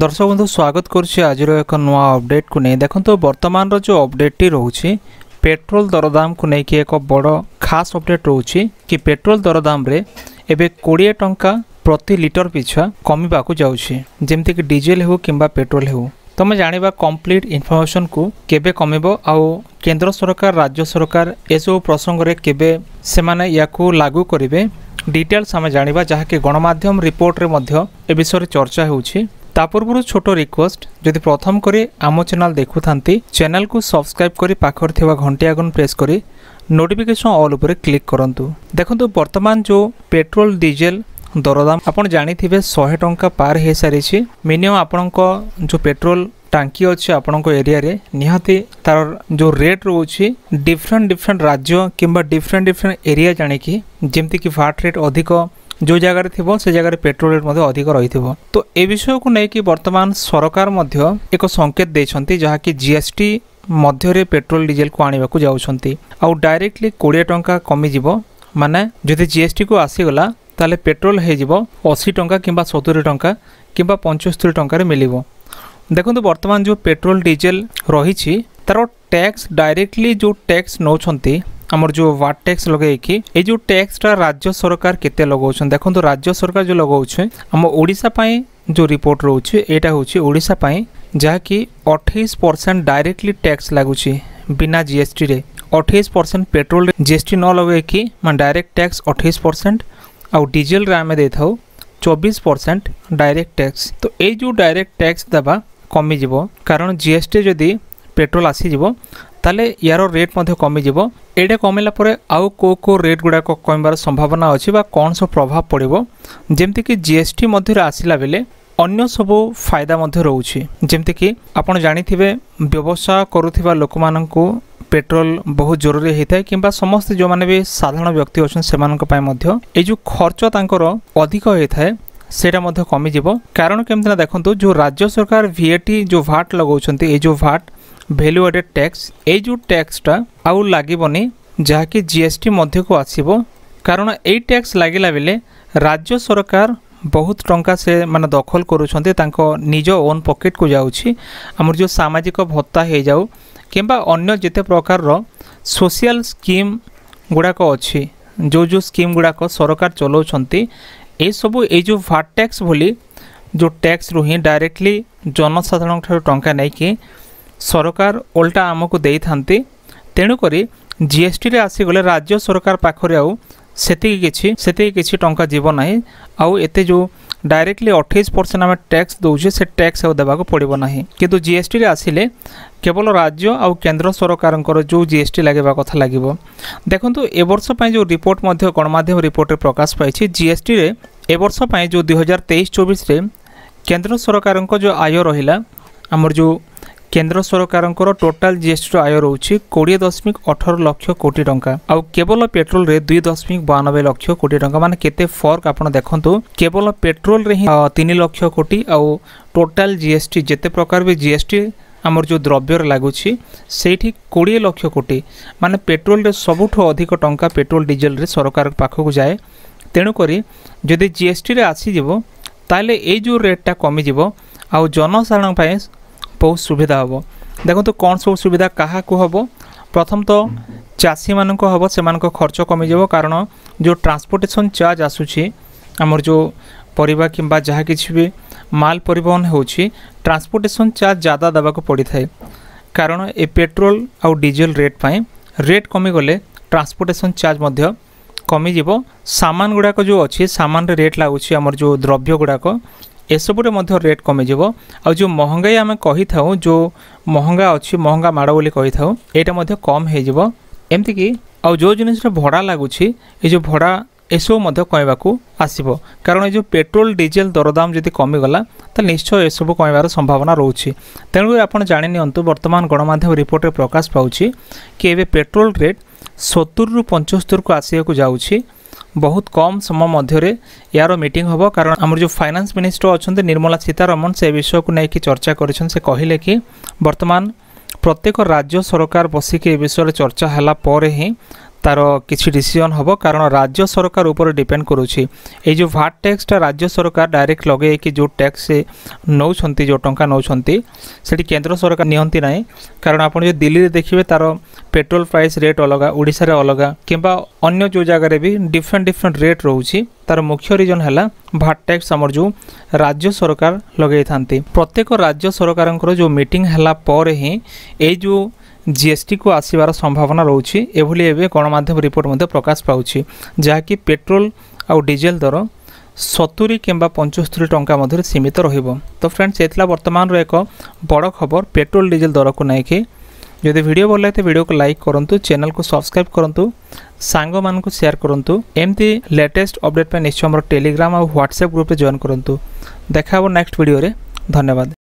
দর্শক বন্ধু স্বাগত করছি আজর এক নয় অপডেট কু নিয়ে দেখুন বর্তমানর যে অপডেটটি রয়েছে পেট্রোল দরদামকু নেই এক বড় খাস অপডেট রয়েছে কি পেট্রোল দরদামে এবে কোড়িয়ে টঙ্কা প্রতি লিটর পিছা কমিবাকু যাচ্ছে যেমতি কি ডিজেল হেউ কিংবা পেট্রোল হেউ তুমি জাঁয়া কমপ্লিট ইনফরমেসন কু কেবে কমিব আও কেন্দ্র সরকার রাজ্য সরকার এসব প্রসঙ্গে কেবে সেমানে ইয়াকু লাগু করবে ডিটেলস আমি জাঁয়া যাকে গণমাধ্যম রিপোর্টরে মধ্য এ বিষয়ে চর্চা হচ্ছে ତା ପୂର୍ବରୁ ଛୋଟ ରିକ୍ୱେଷ୍ଟ ଯଦି ପ୍ରଥମ କରି ଆମ ଚ୍ୟାନେଲ୍ ଦେଖୁଥାନ୍ତି ଚ୍ୟାନେଲ୍କୁ ସବସ୍କ୍ରାଇବ୍ କରି ପାଖରେ ଥିବା ଘଣ୍ଟି ଆଇକନ୍ ପ୍ରେସ୍ କରି ନୋଟିଫିକେସନ୍ ଅଲ୍ ଉପରେ କ୍ଲିକ୍ କରନ୍ତୁ ଦେଖନ୍ତୁ ବର୍ତ୍ତମାନ ଯେଉଁ ପେଟ୍ରୋଲ ଡିଜେଲ ଦରଦାମ ଆପଣ ଜାଣିଥିବେ ଶହେ ଟଙ୍କା ପାର ହୋଇସାରିଛି ମିନିମମ୍ ଆପଣଙ୍କ ଯେଉଁ ପେଟ୍ରୋଲ ଟାଙ୍କି ଅଛି ଆପଣଙ୍କ ଏରିଆରେ ନିହାତି ତାର ଯେଉଁ ରେଟ୍ ରହୁଛି ଡିଫରେଣ୍ଟ ଡିଫରେଣ୍ଟ ରାଜ୍ୟ କିମ୍ବା ଡିଫରେଣ୍ଟ ଡିଫରେଣ୍ଟ ଏରିଆ ଜାଣିକି ଯେମିତିକି ଭାଟ୍ ରେଟ୍ ଅଧିକ ଯେଉଁ ଜାଗାରେ ଥିବ ସେ ଜାଗାରେ ପେଟ୍ରୋଲ ରେଟ୍ ମଧ୍ୟ ଅଧିକ ରହିଥିବ ତ ଏ ବିଷୟକୁ ନେଇକି ବର୍ତ୍ତମାନ ସରକାର ମଧ୍ୟ ଏକ ସଙ୍କେତ ଦେଇଛନ୍ତି ଯାହାକି ଜିଏସ୍ଟି ମଧ୍ୟରେ ପେଟ୍ରୋଲ ଡିଜେଲକୁ ଆଣିବାକୁ ଯାଉଛନ୍ତି ଆଉ ଡାଇରେକ୍ଟଲି କୋଡ଼ିଏ ଟଙ୍କା କମିଯିବ ମାନେ ଯଦି ଜିଏସ୍ଟିକୁ ଆସିଗଲା ତାହେଲେ ପେଟ୍ରୋଲ ହେଇଯିବ ଅଶୀ ଟଙ୍କା କିମ୍ବା ସତୁରି ଟଙ୍କା କିମ୍ବା ପଞ୍ଚସ୍ତରୀ ଟଙ୍କାରେ ମିଳିବ ଦେଖନ୍ତୁ ବର୍ତ୍ତମାନ ଯେଉଁ ପେଟ୍ରୋଲ ଡିଜେଲ ରହିଛି ତାର ଟ୍ୟାକ୍ସ ଡାଇରେକ୍ଟଲି ଯେଉଁ ଟ୍ୟାକ୍ସ ନେଉଛନ୍ତି आमर जो वाट टैक्स लगे कि ये जो टैक्सटा राज्य सरकार के लगाऊँ देखो राज्य सरकार जो लगाऊे आम ओडापी जो रिपोर्ट रोचे यहाँ हूँ ओडापी जहाँकि अठाईस परसेंट डायरेक्टली टैक्स लगुच बिना जीएसटी रे अठाईस परसेंट पेट्रोल जीएसटी न लगे कि मैं डायरेक्ट टैक्स अठाईस परसेंट आउ डीजेल रे आम दे था चौबीस परसेंट डायरेक्ट टैक्स तो ये डायरेक्ट टैक्स देवा कमिज कारण जीएसटी जदि पेट्रोल आसीज ତାହେଲେ ୟାର ରେଟ୍ ମଧ୍ୟ କମିଯିବ ଏଇଟା କମିଲା ପରେ ଆଉ କେଉଁ କେଉଁ ରେଟ୍ ଗୁଡ଼ାକ କମିବାର ସମ୍ଭାବନା ଅଛି ବା କ'ଣ ସବୁ ପ୍ରଭାବ ପଡ଼ିବ ଯେମିତିକି ଜି ଏସ୍ ଟି ମଧ୍ୟରେ ଆସିଲା ବେଳେ ଅନ୍ୟ ସବୁ ଫାଇଦା ମଧ୍ୟ ରହୁଛି ଯେମିତିକି ଆପଣ ଜାଣିଥିବେ ବ୍ୟବସାୟ କରୁଥିବା ଲୋକମାନଙ୍କୁ পেট্রোল বহু জরুরি হয়ে কিংবা সমস্ত যে সাধারণ ব্যক্তি অনেক সে এই যে খরচ তাঁর অধিক হয়ে থাকে সেটা মধ্যে কমিযোগ কারণ কেমতি না দেখুন যে রাজ্য সরকার ভিএটি যে ভাট লগাউছেন এই যে ভাট ভ্যালু আডেড ট্যাক্স এই যে ট্যাক্সটা আউ লাগবনি যাকি জিএসটি মধ্যকু আসব কারণ এই ট্যাক্স লাগিলা বেলে রাজ্য সরকার ବହୁତ ଟଙ୍କା ସେମାନେ ଦଖଲ କରୁଛନ୍ତି ତାଙ୍କ ନିଜ ଓନ୍ ପକେଟକୁ ଯାଉଛି ଆମର ଯେଉଁ ସାମାଜିକ ଭତ୍ତା ହେଇଯାଉ କିମ୍ବା ଅନ୍ୟ ଯେତେ ପ୍ରକାରର ସୋସିଆଲ ସ୍କିମ୍ ଗୁଡ଼ାକ ଅଛି ଯେଉଁ ଯେଉଁ ସ୍କିମ୍ ଗୁଡ଼ାକ ସରକାର ଚଲାଉଛନ୍ତି ଏସବୁ ଏଇ ଯେଉଁ ଭାଟ୍ ଟ୍ୟାକ୍ସ ଭଳି ଯେଉଁ ଟ୍ୟାକ୍ସରୁ ହିଁ ଡାଇରେକ୍ଟଲି ଜନସାଧାରଣଙ୍କଠାରୁ ଟଙ୍କା ନେଇକି ସରକାର ଓଲଟା ଆମକୁ ଦେଇଥାନ୍ତି ତେଣୁକରି ଜିଏସ୍ଟିରେ ଆସିଗଲେ ରାଜ୍ୟ ସରକାର ପାଖରେ ଆଉ ସେତିକି କିଛି ସେତିକି କିଛି ଟଙ୍କା ଯିବ ନାହିଁ ଆଉ ଏତେ ଯେଉଁ ଡାଇରେକ୍ଟଲି ଅଠେଇଶ ପରସେଣ୍ଟ ଆମେ ଟ୍ୟାକ୍ସ ଦେଉଛେ ସେ ଟ୍ୟାକ୍ସ ଆଉ ଦେବାକୁ ପଡ଼ିବ ନାହିଁ କିନ୍ତୁ ଜିଏସ୍ଟିରେ ଆସିଲେ କେବଳ ରାଜ୍ୟ ଆଉ କେନ୍ଦ୍ର ସରକାରଙ୍କର ଯେଉଁ ଜିଏସ୍ଟି ଲାଗିବା କଥା ଲାଗିବ ଦେଖନ୍ତୁ ଏବର୍ଷ ପାଇଁ ଯେଉଁ ରିପୋର୍ଟ ମଧ୍ୟ ଗଣମାଧ୍ୟମ ରିପୋର୍ଟରେ ପ୍ରକାଶ ପାଇଛି ଜିଏସ୍ଟିରେ ଏବର୍ଷ ପାଇଁ ଯେଉଁ ଦୁଇ ହଜାର ତେଇଶ ଚବିଶରେ କେନ୍ଦ୍ର ସରକାରଙ୍କ ଯେଉଁ ଆୟ ରହିଲା ଆମର ଯେଉଁ কেন্দ্র সরকারঙ্কর টোটাল জিএসটির আয় রয়েছে কোড়িয়ে দশমিক অঠর লক্ষ কোটি টঙ্কা আউ কেবল পেট্রোল রে দুই দশমিক বানব্বই লক্ষ কোটি টঙ্কা মানে কেতে ফর্ক আপনার দেখুন কেবল পেট্রোলরে হি তিন লক্ষ কোটি আউ টোটাল জিএসটি যেতে প্রকার বি জিএসটি আমার যে ଆମର ଯେଉଁ ଦ୍ରବ୍ୟରେ ଲାଗୁଛି ସେଇଠି କୋଡ଼ିଏ ଲକ୍ଷ କୋଟି ମାନେ ପେଟ୍ରୋଲରେ ସବୁଠୁ ଅଧିକ ଟଙ୍କା ପେଟ୍ରୋଲ ଡିଜେଲରେ ସରକାର ପାଖକୁ ଯାଏ যদি জিএসটি রে ଆସିଯିବ ତାହେଲେ ଏଇ ଯେଉଁ ରେଟ୍ଟା କମିଯିବ ଆଉ ଜନସାଧାରଣ ପାଇଁ ବହୁତ ସୁବିଧା ହେବ ଦେଖନ୍ତୁ କ'ଣ ସବୁ ସୁବିଧା କାହାକୁ ହେବ ପ୍ରଥମ ତ ଚାଷୀମାନଙ୍କୁ ହେବ ସେମାନଙ୍କ ଖର୍ଚ୍ଚ କମିଯିବ କାରଣ ଯେଉଁ ଟ୍ରାନ୍ସପୋର୍ଟେସନ୍ ଚାର୍ଜ ଆସୁଛି ଆମର ଯେଉଁ ପରିବା କିମ୍ବା ଯାହା କିଛି ବି ମାଲ ପରିବହନ ହେଉଛି ଟ୍ରାନ୍ସପୋର୍ଟେସନ୍ ଚାର୍ଜ ଜାଦା ଦେବାକୁ ପଡ଼ିଥାଏ କାରଣ ଏ ପେଟ୍ରୋଲ ଆଉ ଡିଜେଲ ରେଟ୍ ପାଇଁ ରେଟ୍ କମିଗଲେ ଟ୍ରାନ୍ସପୋର୍ଟେସନ୍ ଚାର୍ଜ ମଧ୍ୟ କମିଯିବ ସାମାନ ଗୁଡ଼ାକ ଯେଉଁ ଅଛି ସାମାନର ରେଟ୍ ଲାଗୁଛି ଆମର ଯେଉଁ ଦ୍ରବ୍ୟ ଗୁଡ଼ାକ ଏସବୁରେ ମଧ୍ୟ ରେଟ୍ କମିଯିବ ଆଉ ଯେଉଁ ମହଙ୍ଗାଇ ଆମେ କହିଥାଉ ଯେଉଁ ମହଙ୍ଗା ଅଛି ମହଙ୍ଗା ମାଡ଼ ବୋଲି କହିଥାଉ ଏଇଟା ମଧ୍ୟ କମ୍ ହେଇଯିବ ଏମିତିକି ଆଉ ଯେଉଁ ଜିନିଷରେ ଭଡ଼ା ଲାଗୁଛି ଏ ଯେଉଁ ଭଡ଼ା ଏସବୁ ମଧ୍ୟ କମିବାକୁ ଆସିବ କାରଣ ଏ ଯେଉଁ ପେଟ୍ରୋଲ ଡିଜେଲ ଦରଦାମ ଯଦି କମିଗଲା ତାହେଲେ ନିଶ୍ଚୟ ଏସବୁ କମିବାର ସମ୍ଭାବନା ରହୁଛି ତେଣୁ ଆପଣ ଜାଣିନିଅନ୍ତୁ ବର୍ତ୍ତମାନ ଗଣମାଧ୍ୟମ ରିପୋର୍ଟରେ ପ୍ରକାଶ ପାଉଛି କି ଏବେ ପେଟ୍ରୋଲ ରେଟ୍ ସତୁରିରୁ ପଞ୍ଚସ୍ତରୀକୁ ଆସିବାକୁ ଯାଉଛି ବହୁତ କମ୍ ସମୟ ମଧ୍ୟରେ ଏହାର ମିଟିଂ ହେବ କାରଣ ଆମର ଯେଉଁ ଫାଇନାନ୍ସ ମିନିଷ୍ଟର ଅଛନ୍ତି ନିର୍ମଳା ସୀତାରମଣ ସେ ବିଷୟକୁ ନେଇକି ଚର୍ଚ୍ଚା କରିଛନ୍ତି ସେ କହିଲେ କି ବର୍ତ୍ତମାନ ପ୍ରତ୍ୟେକ ରାଜ୍ୟ ସରକାର ବସିକି ଏ ବିଷୟରେ ଚର୍ଚ୍ଚା ହେଲା ପରେ ହିଁ তার কিছু ডিসিজন হব কারণ রাজ্য সরকার উপরে ডিপেন্ড করুছি এই যে ভাট ট্যাক্সটা রাজ্য সরকার ডাইরেক্ট লগাইকি যে ট্যাক্স নৌকর যে টঙ্কা নৌকর সেটি কেন্দ্র সরকার নিহতি না কারণ আপনার যদি দিল্লি দেখবে তার পেট্রোল প্রাইস রেট অলগা ওড়শার অলগা কিংবা অন্য যে জায়গায় বি ডিফরেন্ট ডিফরেন্ট রেট রয়েছে তার মুখ্য রিজন হল ভাট ট্যাক্স আমার যে রাজ্য সরকার লগাই থাকে প্রত্যেক রাজ্য সরকারঙ্কর যে মিটিং হলা পরে হি এই যে জিএসটিକୁ ଆସିବାର ସମ୍ଭାବନା ରହୁଛି ଏଭଳି ଏବେ ଗଣମାଧ୍ୟମ ରିପୋର୍ଟ ମଧ୍ୟ ପ୍ରକାଶ ପାଉଛି ଯାହାକି ପେଟ୍ରୋଲ ଆଉ ଡିଜେଲ ଦର ସତୁରି କିମ୍ବା ପଞ୍ଚସ୍ତରୀ ଟଙ୍କା ମଧ୍ୟରେ ସୀମିତ ରହିବ ତ ଫ୍ରେଣ୍ଡସ୍ ଏ ଥିଲା ବର୍ତ୍ତମାନର ଏକ ବଡ଼ ଖବର ପେଟ୍ରୋଲ ଡିଜେଲ ଦରକୁ ନେଇକି ଯଦି ଭିଡ଼ିଓ ଭଲ ଲାଗିଥାଏ ଭିଡ଼ିଓକୁ ଲାଇକ୍ କରନ୍ତୁ ଚ୍ୟାନେଲକୁ ସବସ୍କ୍ରାଇବ୍ କରନ୍ତୁ ସାଙ୍ଗମାନଙ୍କୁ ସେୟାର କରନ୍ତୁ ଏମିତି ଲେଟେଷ୍ଟ ଅପଡ଼େଟ୍ ପାଇଁ ନିଶ୍ଚୟ ଆମର ଟେଲିଗ୍ରାମ ଆଉ ହ୍ୱାଟ୍ସଆପ୍ ଗ୍ରୁପ୍ରେ ଜଏନ୍ କରନ୍ତୁ ଦେଖା ହେବ ନେକ୍ସଟ ଭିଡ଼ିଓରେ ଧନ୍ୟବାଦ